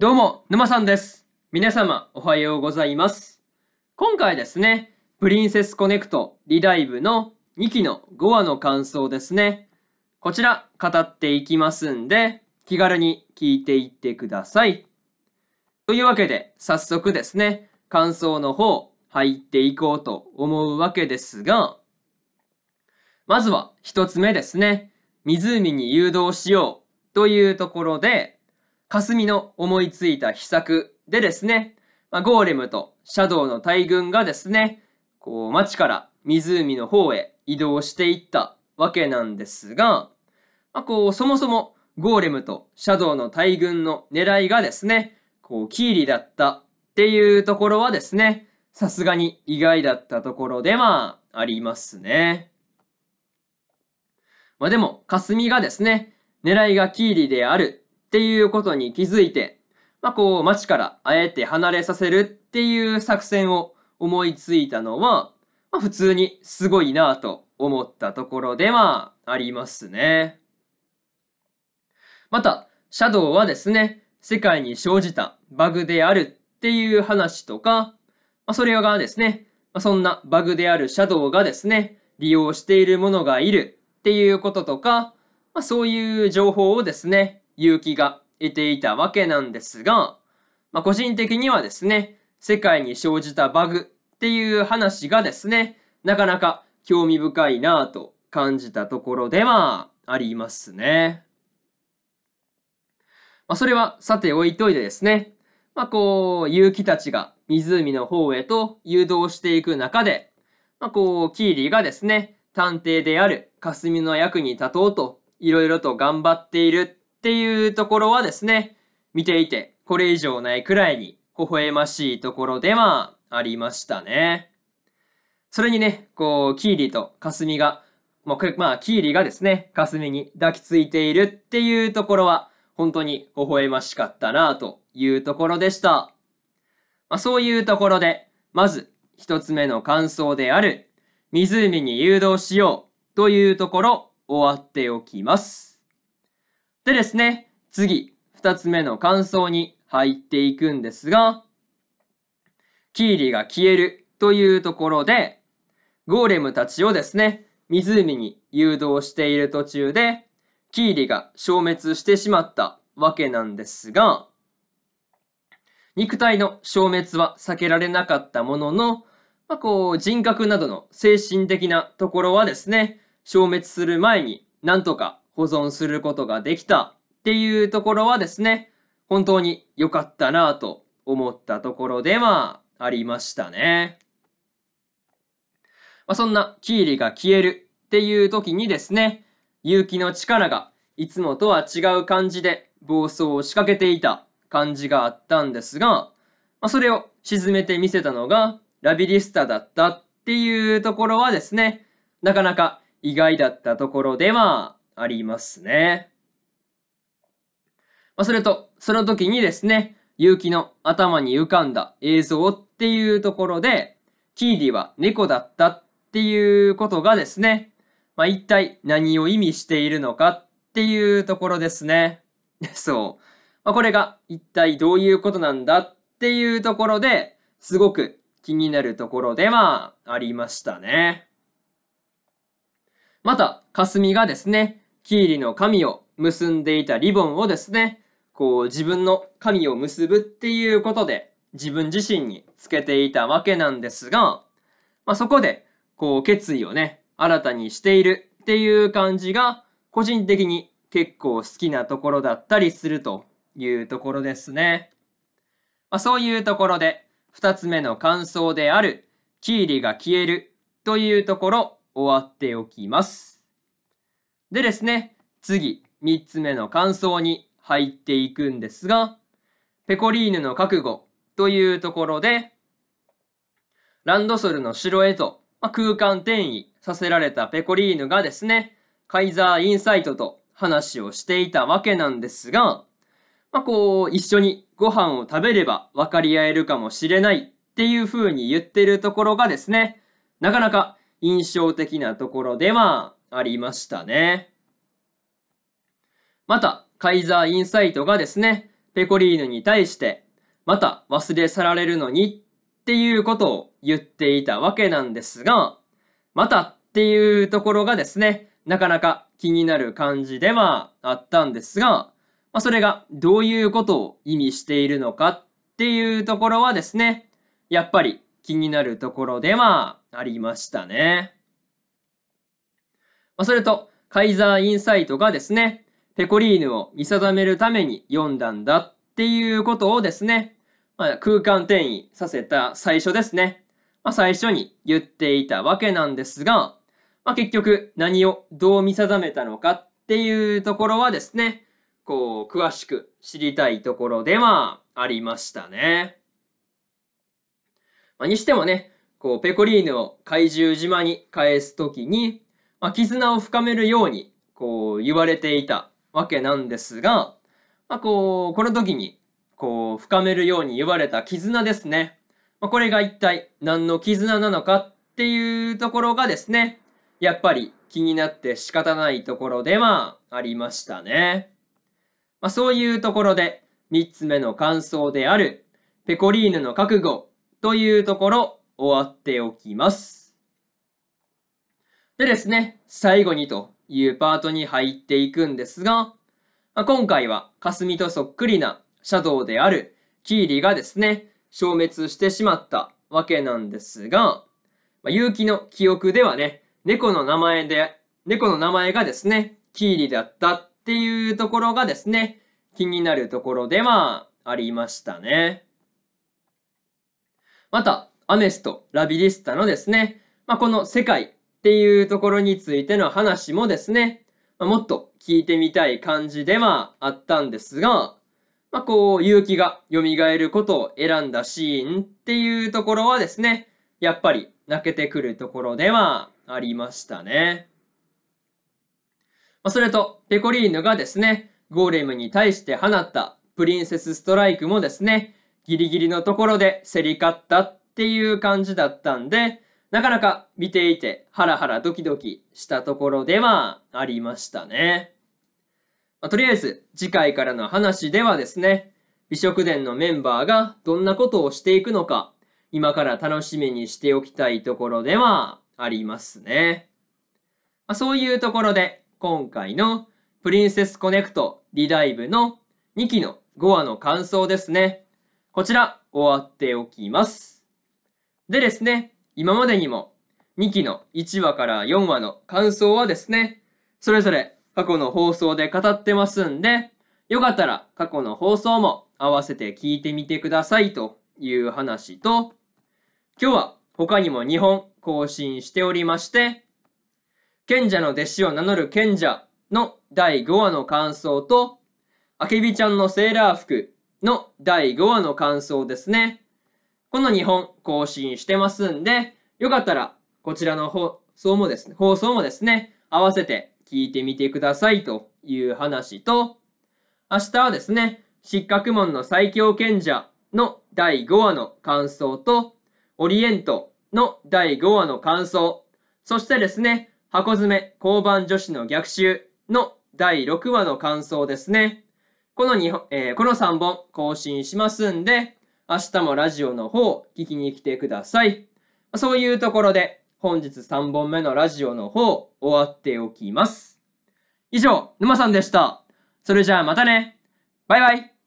どうも、沼さんです。皆様、おはようございます。今回ですね、プリンセスコネクトリライブの2期の5話の感想ですね。こちら、語っていきますんで、気軽に聞いていってください。というわけで、早速ですね、感想の方、入っていこうと思うわけですが、まずは一つ目ですね、湖に誘導しようというところで、霞の思いついた秘策でですね、まあ、ゴーレムとシャドウの大軍がですね、こう町から湖の方へ移動していったわけなんですが、まあ、こうそもそもゴーレムとシャドウの大軍の狙いがですね、こうキーリだったっていうところはですね、さすがに意外だったところではありますね。まあでも、霞がですね、狙いがキーリであるっていうことに気づいて、まあ、こう、町からあえて離れさせるっていう作戦を思いついたのは、まあ、普通にすごいなと思ったところではありますね。また、シャドウはですね、世界に生じたバグであるっていう話とか、まあ、それがですね、まあ、そんなバグであるシャドウがですね、利用しているものがいるっていうこととか、まあ、そういう情報をですね、結城がいていたわけなんですが、まあ、個人的にはですね、世界に生じたバグっていう話がですね、なかなか興味深いなぁと感じたところではありますね。まあ、それはさて置いといてですね、まあ、こう、結城たちが湖の方へと誘導していく中で、まあ、こう、キーリーがですね、探偵である霞の役に立とうと、いろいろと頑張っているっていうところはですね、見ていて、これ以上ないくらいに微笑ましいところではありましたね。それにね、こう、キーリとかすみが、まあ、まあ、キーリがですね、かすみに抱きついているっていうところは、本当に微笑ましかったなというところでした。まあ、そういうところで、まず一つ目の感想である、湖に誘導しようというところ終わっておきます。でですね、次、2つ目の感想に入っていくんですが、キーリが消えるというところで、ゴーレムたちをですね、湖に誘導している途中で、キーリが消滅してしまったわけなんですが、肉体の消滅は避けられなかったものの、まあ、こう、人格などの精神的なところはですね、消滅する前になんとか保存することができたっていうところはですね、本当に良かったなぁと思ったところではありましたね。まあ、そんなキーリが消えるっていう時にですね、勇気の力がいつもとは違う感じで暴走を仕掛けていた感じがあったんですが、まあ、それを沈めてみせたのがラビリスタだったっていうところはですね、なかなか意外だったところではありますね。まあ、それと、その時にですね、結城の頭に浮かんだ映像っていうところで、キーディは猫だったっていうことがですね、まあ、一体何を意味しているのかっていうところですね。そう。まあ、これが一体どういうことなんだっていうところですごく気になるところではありましたね。また、霞がですね、キーリの神を結んでいたリボンをですね、こう自分の神を結ぶっていうことで自分自身につけていたわけなんですが、まあ、そこでこう決意をね、新たにしているっていう感じが個人的に結構好きなところだったりするというところですね。まあ、そういうところで2つ目の感想であるキーリが消えるというところ終わっておきます。でですね、次、3つ目の感想に入っていくんですが、ペコリーヌの覚悟というところで、ランドソルの城へと、まあ、空間転移させられたペコリーヌがですね、カイザーインサイトと話をしていたわけなんですが、まあ、こう、一緒にご飯を食べれば分かり合えるかもしれないっていう風に言ってるところがですね、なかなか印象的なところではありましたね。また、カイザーインサイトがですね、ペコリーヌに対して、また忘れ去られるのにっていうことを言っていたわけなんですが、またっていうところがですね、なかなか気になる感じではあったんですが、まあ、それがどういうことを意味しているのかっていうところはですね、やっぱり気になるところではありましたね。まあ、それと、カイザーインサイトがですね、ペコリーヌを見定めるために読んだんだっていうことをですね、まあ、空間転移させた最初ですね。まあ、最初に言っていたわけなんですが、まあ、結局何をどう見定めたのかっていうところはですね、こう、詳しく知りたいところではありましたね。まあ、にしてもね、こう、ペコリーヌを怪獣島に返すときに、まあ、絆を深めるようにこう言われていたわけなんですが、まあ、こうこの時にこう深めるように言われた絆ですね、まあ、これが一体何の絆なのかっていうところがですねやっぱり気になって仕方ないところではありましたね、まあ、そういうところで3つ目の感想であるペコリーヌの覚悟というところ終わっておきますでですね、最後にというパートに入っていくんですが、まあ、今回は霞とそっくりなシャドウであるキーリがですね、消滅してしまったわけなんですが、まあ、結城の記憶ではね、猫の名前で、猫の名前がですね、キーリだったっていうところがですね、気になるところではありましたね。また、アメスとラビリスタのですね、まあ、この世界っていうところについての話もですね、まあ、もっと聞いてみたい感じではあったんですが、まあ、こう、勇気が蘇ることを選んだシーンっていうところはですね、やっぱり泣けてくるところではありましたね。まあ、それと、ペコリーヌがですね、ゴーレムに対して放ったプリンセスストライクもですね、ギリギリのところで競り勝ったっていう感じだったんで、なかなか見ていてハラハラドキドキしたところではありましたね。まあ、とりあえず次回からの話ではですね、美食殿のメンバーがどんなことをしていくのか、今から楽しみにしておきたいところではありますね。まあ、そういうところで今回のプリンセスコネクトリダイブの2期の5話の感想ですね。こちら終わっておきます。でですね、今までにも2期の1話から4話の感想はですね、それぞれ過去の放送で語ってますんで、よかったら過去の放送も合わせて聞いてみてくださいという話と、今日は他にも2本更新しておりまして、賢者の弟子を名乗る賢者の第5話の感想と、あけびちゃんのセーラー服の第5話の感想ですね。この2本更新してますんで、よかったらこちらの放送もですね、放送もですね、合わせて聞いてみてくださいという話と、明日はですね、失格門の最強賢者の第5話の感想と、オリエントの第5話の感想、そしてですね、箱詰め交番女子の逆襲の第6話の感想ですね。この2、えー、この3本更新しますんで、明日もラジオの方、聞きに来てください。そういうところで、本日3本目のラジオの方、終わっておきます。以上、沼さんでした。それじゃあまたね。バイバイ。